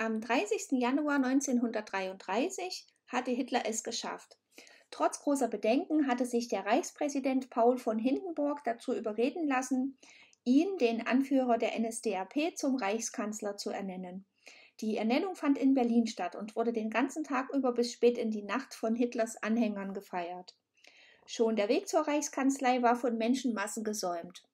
Am 30. Januar 1933 hatte Hitler es geschafft. Trotz großer Bedenken hatte sich der Reichspräsident Paul von Hindenburg dazu überreden lassen, ihn, den Anführer der NSDAP, zum Reichskanzler zu ernennen. Die Ernennung fand in Berlin statt und wurde den ganzen Tag über bis spät in die Nacht von Hitlers Anhängern gefeiert. Schon der Weg zur Reichskanzlei war von Menschenmassen gesäumt.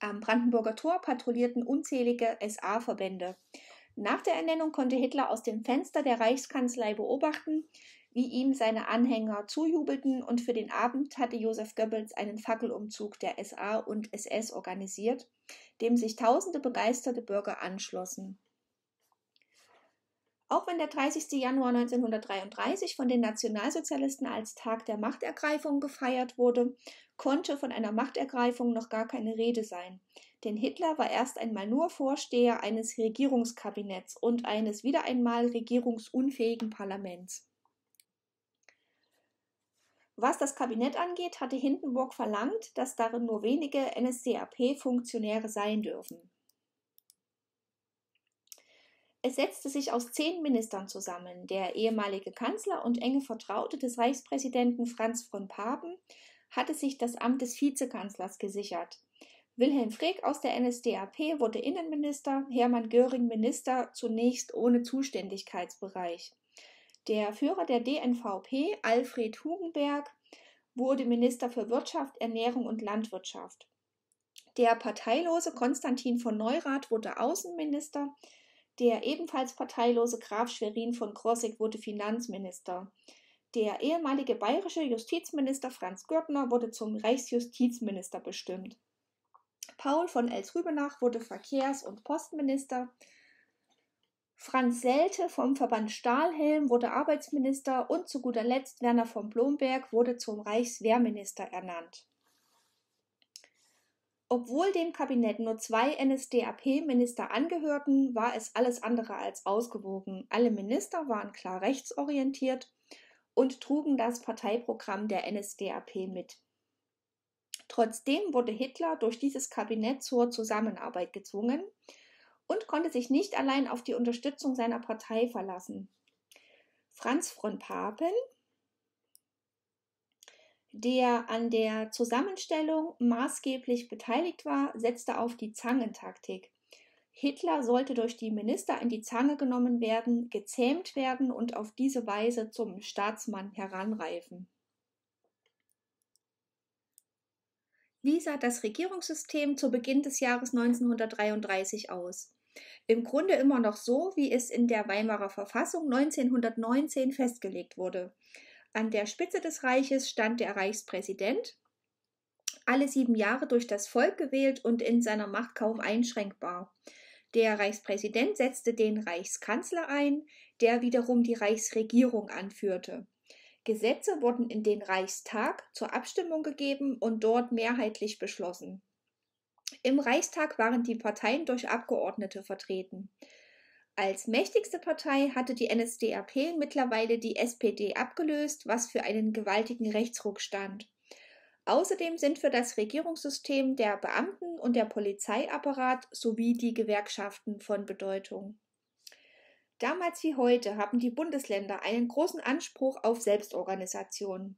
Am Brandenburger Tor patrouillierten unzählige SA-Verbände. Nach der Ernennung konnte Hitler aus dem Fenster der Reichskanzlei beobachten, wie ihm seine Anhänger zujubelten und für den Abend hatte Josef Goebbels einen Fackelumzug der SA und SS organisiert, dem sich tausende begeisterte Bürger anschlossen. Auch wenn der 30. Januar 1933 von den Nationalsozialisten als Tag der Machtergreifung gefeiert wurde, konnte von einer Machtergreifung noch gar keine Rede sein denn Hitler war erst einmal nur Vorsteher eines Regierungskabinetts und eines wieder einmal regierungsunfähigen Parlaments. Was das Kabinett angeht, hatte Hindenburg verlangt, dass darin nur wenige NSDAP-Funktionäre sein dürfen. Es setzte sich aus zehn Ministern zusammen. Der ehemalige Kanzler und enge Vertraute des Reichspräsidenten Franz von Papen hatte sich das Amt des Vizekanzlers gesichert. Wilhelm Freg aus der NSDAP wurde Innenminister, Hermann Göring Minister, zunächst ohne Zuständigkeitsbereich. Der Führer der DNVP, Alfred Hugenberg, wurde Minister für Wirtschaft, Ernährung und Landwirtschaft. Der parteilose Konstantin von Neurath wurde Außenminister, der ebenfalls parteilose Graf Schwerin von Krossig wurde Finanzminister. Der ehemalige bayerische Justizminister Franz Gürtner wurde zum Reichsjustizminister bestimmt. Paul von Els-Rübenach wurde Verkehrs- und Postminister. Franz Selte vom Verband Stahlhelm wurde Arbeitsminister und zu guter Letzt Werner von Blomberg wurde zum Reichswehrminister ernannt. Obwohl dem Kabinett nur zwei NSDAP-Minister angehörten, war es alles andere als ausgewogen. Alle Minister waren klar rechtsorientiert und trugen das Parteiprogramm der NSDAP mit. Trotzdem wurde Hitler durch dieses Kabinett zur Zusammenarbeit gezwungen und konnte sich nicht allein auf die Unterstützung seiner Partei verlassen. Franz von Papen, der an der Zusammenstellung maßgeblich beteiligt war, setzte auf die Zangentaktik. Hitler sollte durch die Minister in die Zange genommen werden, gezähmt werden und auf diese Weise zum Staatsmann heranreifen. Wie sah das Regierungssystem zu Beginn des Jahres 1933 aus. Im Grunde immer noch so, wie es in der Weimarer Verfassung 1919 festgelegt wurde. An der Spitze des Reiches stand der Reichspräsident, alle sieben Jahre durch das Volk gewählt und in seiner Macht kaum einschränkbar. Der Reichspräsident setzte den Reichskanzler ein, der wiederum die Reichsregierung anführte. Gesetze wurden in den Reichstag zur Abstimmung gegeben und dort mehrheitlich beschlossen. Im Reichstag waren die Parteien durch Abgeordnete vertreten. Als mächtigste Partei hatte die NSDAP mittlerweile die SPD abgelöst, was für einen gewaltigen Rechtsruck stand. Außerdem sind für das Regierungssystem der Beamten- und der Polizeiapparat sowie die Gewerkschaften von Bedeutung. Damals wie heute haben die Bundesländer einen großen Anspruch auf Selbstorganisation.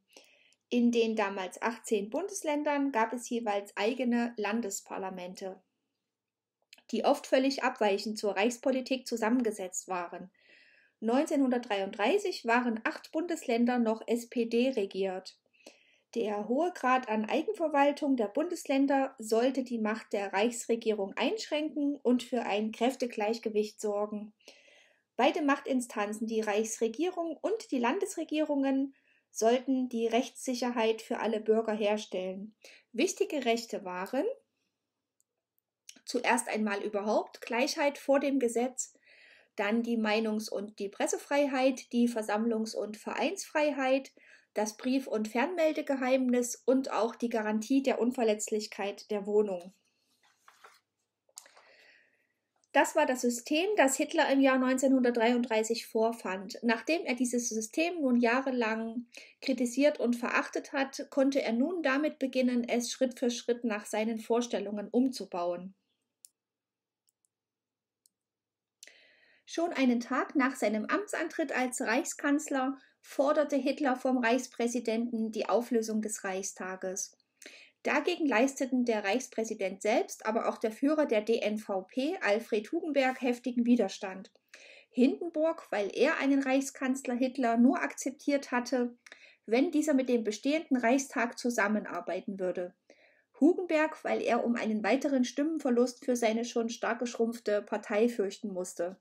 In den damals 18 Bundesländern gab es jeweils eigene Landesparlamente, die oft völlig abweichend zur Reichspolitik zusammengesetzt waren. 1933 waren acht Bundesländer noch SPD regiert. Der hohe Grad an Eigenverwaltung der Bundesländer sollte die Macht der Reichsregierung einschränken und für ein Kräftegleichgewicht sorgen. Beide Machtinstanzen, die Reichsregierung und die Landesregierungen, sollten die Rechtssicherheit für alle Bürger herstellen. Wichtige Rechte waren zuerst einmal überhaupt Gleichheit vor dem Gesetz, dann die Meinungs- und die Pressefreiheit, die Versammlungs- und Vereinsfreiheit, das Brief- und Fernmeldegeheimnis und auch die Garantie der Unverletzlichkeit der Wohnung. Das war das System, das Hitler im Jahr 1933 vorfand. Nachdem er dieses System nun jahrelang kritisiert und verachtet hat, konnte er nun damit beginnen, es Schritt für Schritt nach seinen Vorstellungen umzubauen. Schon einen Tag nach seinem Amtsantritt als Reichskanzler forderte Hitler vom Reichspräsidenten die Auflösung des Reichstages. Dagegen leisteten der Reichspräsident selbst, aber auch der Führer der DNVP, Alfred Hugenberg, heftigen Widerstand. Hindenburg, weil er einen Reichskanzler Hitler nur akzeptiert hatte, wenn dieser mit dem bestehenden Reichstag zusammenarbeiten würde. Hugenberg, weil er um einen weiteren Stimmenverlust für seine schon stark geschrumpfte Partei fürchten musste.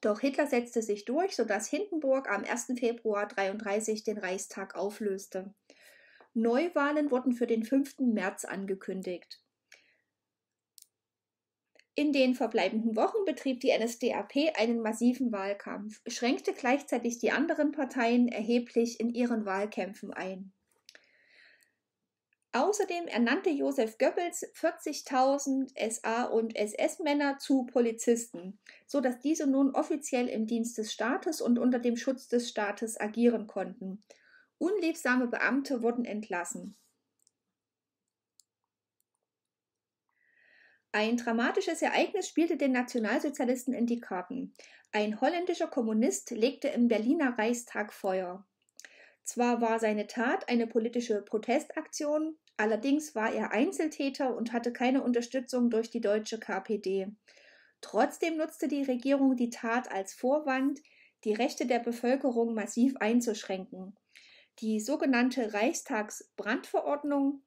Doch Hitler setzte sich durch, sodass Hindenburg am 1. Februar 1933 den Reichstag auflöste. Neuwahlen wurden für den 5. März angekündigt. In den verbleibenden Wochen betrieb die NSDAP einen massiven Wahlkampf, schränkte gleichzeitig die anderen Parteien erheblich in ihren Wahlkämpfen ein. Außerdem ernannte Josef Goebbels 40.000 SA- und SS-Männer zu Polizisten, sodass diese nun offiziell im Dienst des Staates und unter dem Schutz des Staates agieren konnten Unliebsame Beamte wurden entlassen. Ein dramatisches Ereignis spielte den Nationalsozialisten in die Karten. Ein holländischer Kommunist legte im Berliner Reichstag Feuer. Zwar war seine Tat eine politische Protestaktion, allerdings war er Einzeltäter und hatte keine Unterstützung durch die deutsche KPD. Trotzdem nutzte die Regierung die Tat als Vorwand, die Rechte der Bevölkerung massiv einzuschränken die sogenannte Reichstagsbrandverordnung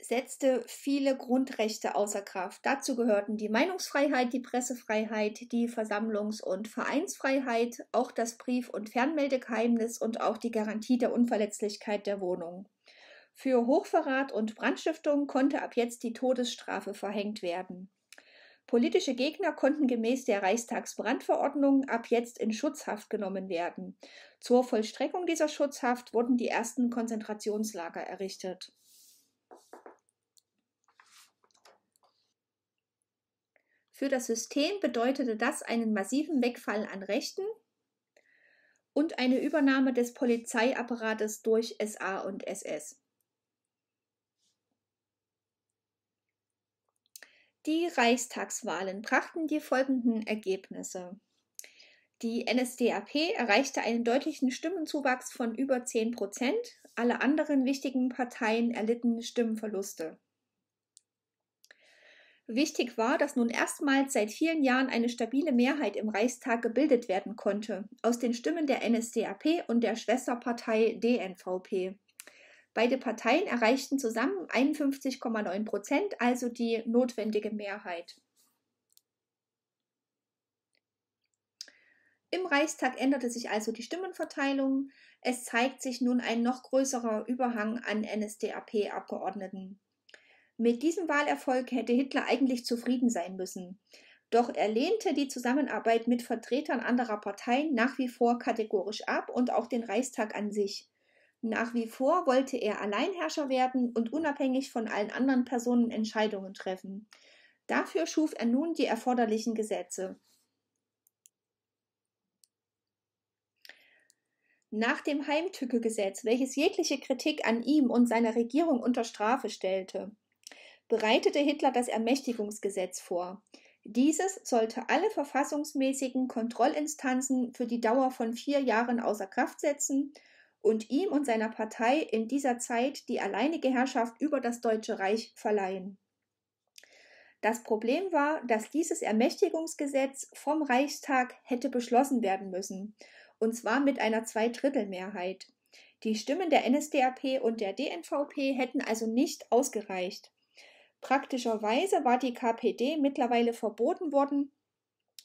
setzte viele Grundrechte außer Kraft. Dazu gehörten die Meinungsfreiheit, die Pressefreiheit, die Versammlungs- und Vereinsfreiheit, auch das Brief- und Fernmeldegeheimnis und auch die Garantie der Unverletzlichkeit der Wohnung. Für Hochverrat und Brandstiftung konnte ab jetzt die Todesstrafe verhängt werden. Politische Gegner konnten gemäß der Reichstagsbrandverordnung ab jetzt in Schutzhaft genommen werden. Zur Vollstreckung dieser Schutzhaft wurden die ersten Konzentrationslager errichtet. Für das System bedeutete das einen massiven Wegfall an Rechten und eine Übernahme des Polizeiapparates durch SA und SS. Die Reichstagswahlen brachten die folgenden Ergebnisse. Die NSDAP erreichte einen deutlichen Stimmenzuwachs von über 10 Prozent. Alle anderen wichtigen Parteien erlitten Stimmenverluste. Wichtig war, dass nun erstmals seit vielen Jahren eine stabile Mehrheit im Reichstag gebildet werden konnte, aus den Stimmen der NSDAP und der Schwesterpartei DNVP. Beide Parteien erreichten zusammen 51,9 Prozent, also die notwendige Mehrheit. Im Reichstag änderte sich also die Stimmenverteilung. Es zeigt sich nun ein noch größerer Überhang an NSDAP-Abgeordneten. Mit diesem Wahlerfolg hätte Hitler eigentlich zufrieden sein müssen. Doch er lehnte die Zusammenarbeit mit Vertretern anderer Parteien nach wie vor kategorisch ab und auch den Reichstag an sich. Nach wie vor wollte er Alleinherrscher werden und unabhängig von allen anderen Personen Entscheidungen treffen. Dafür schuf er nun die erforderlichen Gesetze. Nach dem Heimtückegesetz, welches jegliche Kritik an ihm und seiner Regierung unter Strafe stellte, bereitete Hitler das Ermächtigungsgesetz vor. Dieses sollte alle verfassungsmäßigen Kontrollinstanzen für die Dauer von vier Jahren außer Kraft setzen und ihm und seiner Partei in dieser Zeit die alleinige Herrschaft über das Deutsche Reich verleihen. Das Problem war, dass dieses Ermächtigungsgesetz vom Reichstag hätte beschlossen werden müssen, und zwar mit einer Zweidrittelmehrheit. Die Stimmen der NSDAP und der DNVP hätten also nicht ausgereicht. Praktischerweise war die KPD mittlerweile verboten worden,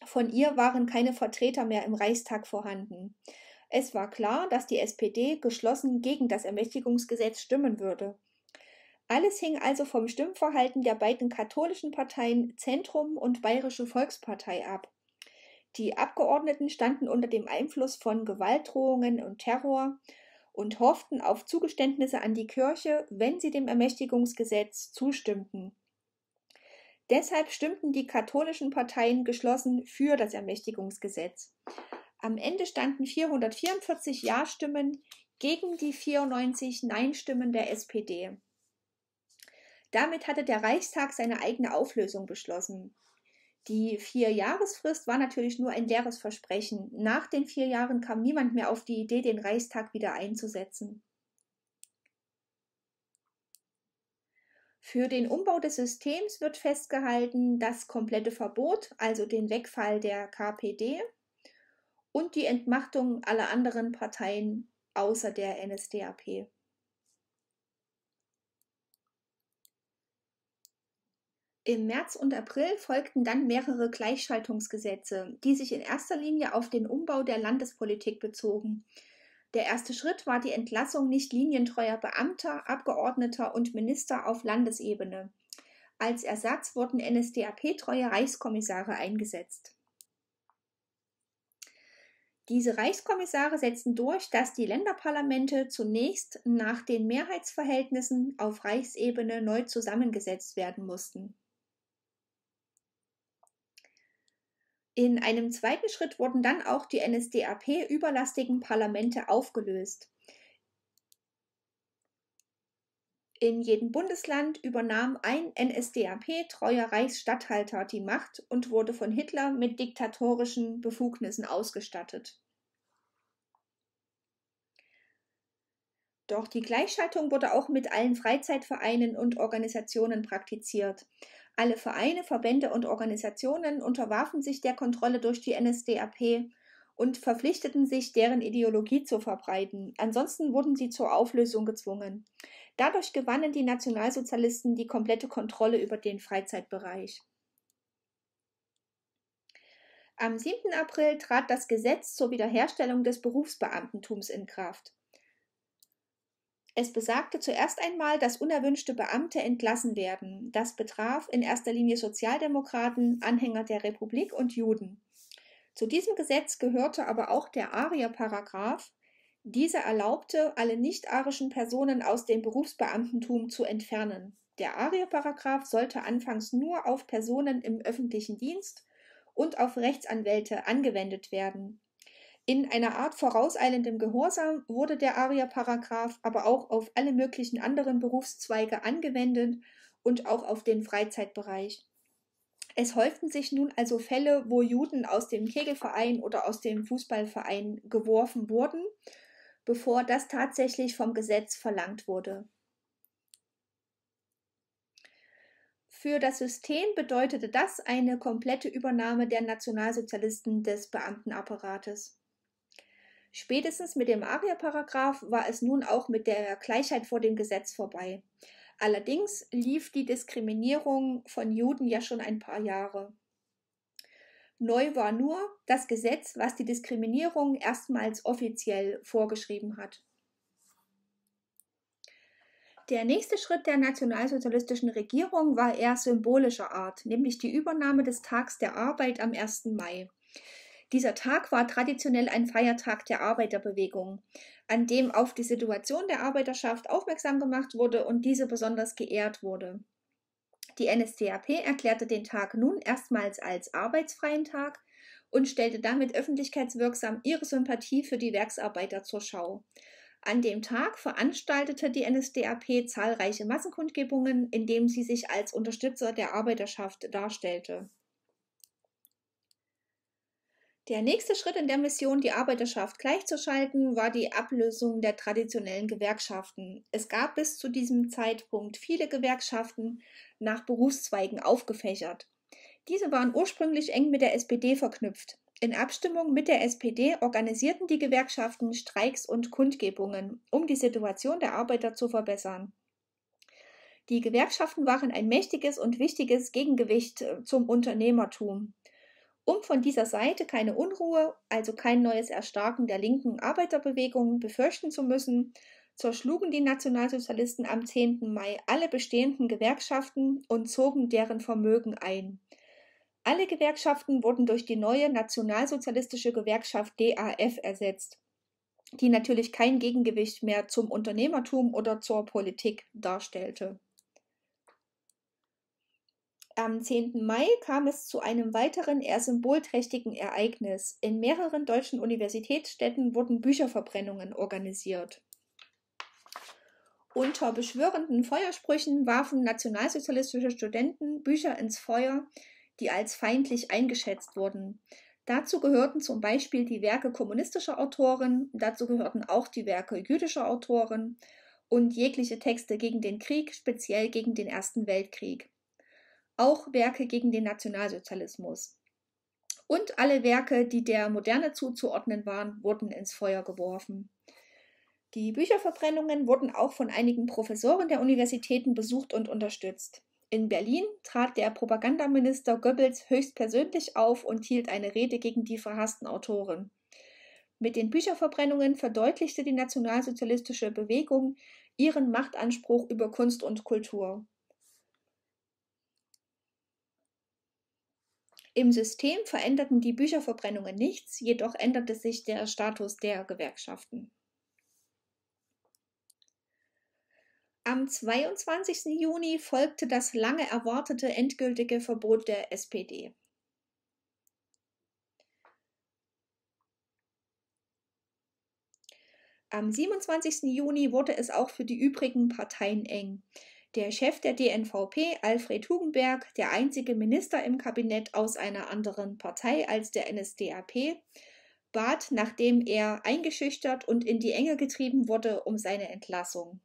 von ihr waren keine Vertreter mehr im Reichstag vorhanden. Es war klar, dass die SPD geschlossen gegen das Ermächtigungsgesetz stimmen würde. Alles hing also vom Stimmverhalten der beiden katholischen Parteien Zentrum und Bayerische Volkspartei ab. Die Abgeordneten standen unter dem Einfluss von Gewaltdrohungen und Terror und hofften auf Zugeständnisse an die Kirche, wenn sie dem Ermächtigungsgesetz zustimmten. Deshalb stimmten die katholischen Parteien geschlossen für das Ermächtigungsgesetz. Am Ende standen 444 Ja-Stimmen gegen die 94 Nein-Stimmen der SPD. Damit hatte der Reichstag seine eigene Auflösung beschlossen. Die Vierjahresfrist war natürlich nur ein leeres Versprechen. Nach den vier Jahren kam niemand mehr auf die Idee, den Reichstag wieder einzusetzen. Für den Umbau des Systems wird festgehalten, das komplette Verbot, also den Wegfall der KPD, und die Entmachtung aller anderen Parteien außer der NSDAP. Im März und April folgten dann mehrere Gleichschaltungsgesetze, die sich in erster Linie auf den Umbau der Landespolitik bezogen. Der erste Schritt war die Entlassung nicht linientreuer Beamter, Abgeordneter und Minister auf Landesebene. Als Ersatz wurden NSDAP-treue Reichskommissare eingesetzt. Diese Reichskommissare setzen durch, dass die Länderparlamente zunächst nach den Mehrheitsverhältnissen auf Reichsebene neu zusammengesetzt werden mussten. In einem zweiten Schritt wurden dann auch die NSDAP überlastigen Parlamente aufgelöst. In jedem Bundesland übernahm ein NSDAP-treuer Reichsstatthalter die Macht und wurde von Hitler mit diktatorischen Befugnissen ausgestattet. Doch die Gleichschaltung wurde auch mit allen Freizeitvereinen und Organisationen praktiziert. Alle Vereine, Verbände und Organisationen unterwarfen sich der Kontrolle durch die NSDAP und verpflichteten sich, deren Ideologie zu verbreiten. Ansonsten wurden sie zur Auflösung gezwungen. Dadurch gewannen die Nationalsozialisten die komplette Kontrolle über den Freizeitbereich. Am 7. April trat das Gesetz zur Wiederherstellung des Berufsbeamtentums in Kraft. Es besagte zuerst einmal, dass unerwünschte Beamte entlassen werden. Das betraf in erster Linie Sozialdemokraten, Anhänger der Republik und Juden. Zu diesem Gesetz gehörte aber auch der Arier-Paragraph, diese erlaubte, alle nicht-arischen Personen aus dem Berufsbeamtentum zu entfernen. Der Arierparagraf sollte anfangs nur auf Personen im öffentlichen Dienst und auf Rechtsanwälte angewendet werden. In einer Art vorauseilendem Gehorsam wurde der Arierparagraf aber auch auf alle möglichen anderen Berufszweige angewendet und auch auf den Freizeitbereich. Es häuften sich nun also Fälle, wo Juden aus dem Kegelverein oder aus dem Fußballverein geworfen wurden bevor das tatsächlich vom Gesetz verlangt wurde. Für das System bedeutete das eine komplette Übernahme der Nationalsozialisten des Beamtenapparates. Spätestens mit dem Arierparagraf war es nun auch mit der Gleichheit vor dem Gesetz vorbei. Allerdings lief die Diskriminierung von Juden ja schon ein paar Jahre. Neu war nur das Gesetz, was die Diskriminierung erstmals offiziell vorgeschrieben hat. Der nächste Schritt der nationalsozialistischen Regierung war eher symbolischer Art, nämlich die Übernahme des Tags der Arbeit am 1. Mai. Dieser Tag war traditionell ein Feiertag der Arbeiterbewegung, an dem auf die Situation der Arbeiterschaft aufmerksam gemacht wurde und diese besonders geehrt wurde. Die NSDAP erklärte den Tag nun erstmals als arbeitsfreien Tag und stellte damit öffentlichkeitswirksam ihre Sympathie für die Werksarbeiter zur Schau. An dem Tag veranstaltete die NSDAP zahlreiche Massenkundgebungen, indem sie sich als Unterstützer der Arbeiterschaft darstellte. Der nächste Schritt in der Mission, die Arbeiterschaft gleichzuschalten, war die Ablösung der traditionellen Gewerkschaften. Es gab bis zu diesem Zeitpunkt viele Gewerkschaften nach Berufszweigen aufgefächert. Diese waren ursprünglich eng mit der SPD verknüpft. In Abstimmung mit der SPD organisierten die Gewerkschaften Streiks und Kundgebungen, um die Situation der Arbeiter zu verbessern. Die Gewerkschaften waren ein mächtiges und wichtiges Gegengewicht äh, zum Unternehmertum. Um von dieser Seite keine Unruhe, also kein neues Erstarken der linken Arbeiterbewegung befürchten zu müssen, zerschlugen die Nationalsozialisten am 10. Mai alle bestehenden Gewerkschaften und zogen deren Vermögen ein. Alle Gewerkschaften wurden durch die neue nationalsozialistische Gewerkschaft DAF ersetzt, die natürlich kein Gegengewicht mehr zum Unternehmertum oder zur Politik darstellte. Am 10. Mai kam es zu einem weiteren eher symbolträchtigen Ereignis. In mehreren deutschen Universitätsstädten wurden Bücherverbrennungen organisiert. Unter beschwörenden Feuersprüchen warfen nationalsozialistische Studenten Bücher ins Feuer, die als feindlich eingeschätzt wurden. Dazu gehörten zum Beispiel die Werke kommunistischer Autoren, dazu gehörten auch die Werke jüdischer Autoren und jegliche Texte gegen den Krieg, speziell gegen den Ersten Weltkrieg auch Werke gegen den Nationalsozialismus. Und alle Werke, die der Moderne zuzuordnen waren, wurden ins Feuer geworfen. Die Bücherverbrennungen wurden auch von einigen Professoren der Universitäten besucht und unterstützt. In Berlin trat der Propagandaminister Goebbels höchstpersönlich auf und hielt eine Rede gegen die verhassten Autoren. Mit den Bücherverbrennungen verdeutlichte die nationalsozialistische Bewegung ihren Machtanspruch über Kunst und Kultur. Im System veränderten die Bücherverbrennungen nichts, jedoch änderte sich der Status der Gewerkschaften. Am 22. Juni folgte das lange erwartete endgültige Verbot der SPD. Am 27. Juni wurde es auch für die übrigen Parteien eng der Chef der DNVP, Alfred Hugenberg, der einzige Minister im Kabinett aus einer anderen Partei als der NSDAP, bat, nachdem er eingeschüchtert und in die Enge getrieben wurde, um seine Entlassung.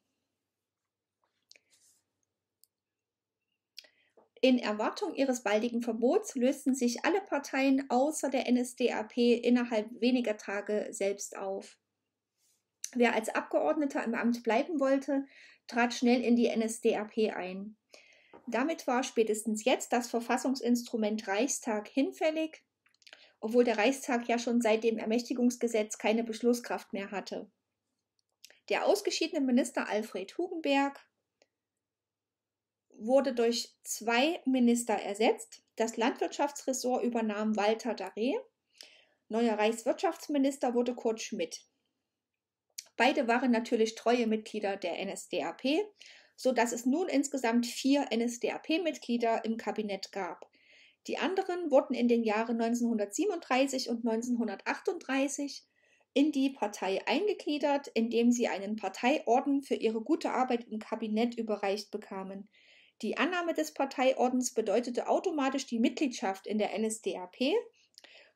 In Erwartung ihres baldigen Verbots lösten sich alle Parteien außer der NSDAP innerhalb weniger Tage selbst auf. Wer als Abgeordneter im Amt bleiben wollte, trat schnell in die NSDAP ein. Damit war spätestens jetzt das Verfassungsinstrument Reichstag hinfällig, obwohl der Reichstag ja schon seit dem Ermächtigungsgesetz keine Beschlusskraft mehr hatte. Der ausgeschiedene Minister Alfred Hugenberg wurde durch zwei Minister ersetzt. Das Landwirtschaftsressort übernahm Walter Daré. Neuer Reichswirtschaftsminister wurde Kurt Schmidt. Beide waren natürlich treue Mitglieder der NSDAP, so dass es nun insgesamt vier NSDAP-Mitglieder im Kabinett gab. Die anderen wurden in den Jahren 1937 und 1938 in die Partei eingegliedert, indem sie einen Parteiorden für ihre gute Arbeit im Kabinett überreicht bekamen. Die Annahme des Parteiordens bedeutete automatisch die Mitgliedschaft in der NSDAP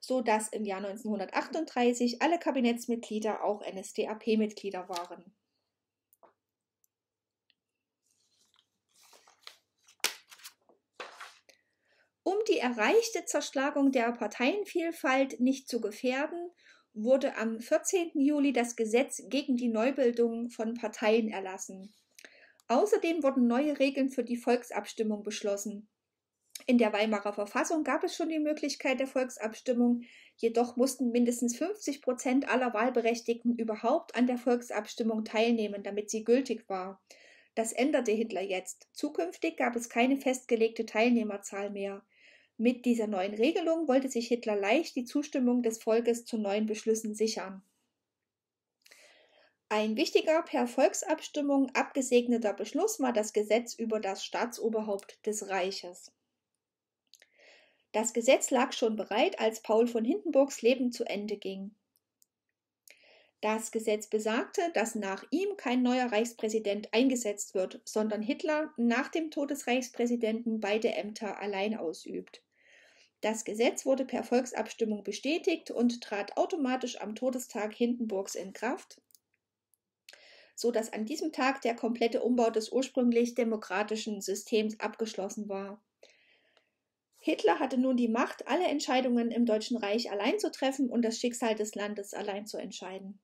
so dass im Jahr 1938 alle Kabinettsmitglieder auch NSDAP-Mitglieder waren. Um die erreichte Zerschlagung der Parteienvielfalt nicht zu gefährden, wurde am 14. Juli das Gesetz gegen die Neubildung von Parteien erlassen. Außerdem wurden neue Regeln für die Volksabstimmung beschlossen. In der Weimarer Verfassung gab es schon die Möglichkeit der Volksabstimmung, jedoch mussten mindestens 50 Prozent aller Wahlberechtigten überhaupt an der Volksabstimmung teilnehmen, damit sie gültig war. Das änderte Hitler jetzt. Zukünftig gab es keine festgelegte Teilnehmerzahl mehr. Mit dieser neuen Regelung wollte sich Hitler leicht die Zustimmung des Volkes zu neuen Beschlüssen sichern. Ein wichtiger per Volksabstimmung abgesegneter Beschluss war das Gesetz über das Staatsoberhaupt des Reiches. Das Gesetz lag schon bereit, als Paul von Hindenburgs Leben zu Ende ging. Das Gesetz besagte, dass nach ihm kein neuer Reichspräsident eingesetzt wird, sondern Hitler nach dem Tod des Reichspräsidenten beide Ämter allein ausübt. Das Gesetz wurde per Volksabstimmung bestätigt und trat automatisch am Todestag Hindenburgs in Kraft, so dass an diesem Tag der komplette Umbau des ursprünglich demokratischen Systems abgeschlossen war. Hitler hatte nun die Macht, alle Entscheidungen im Deutschen Reich allein zu treffen und das Schicksal des Landes allein zu entscheiden.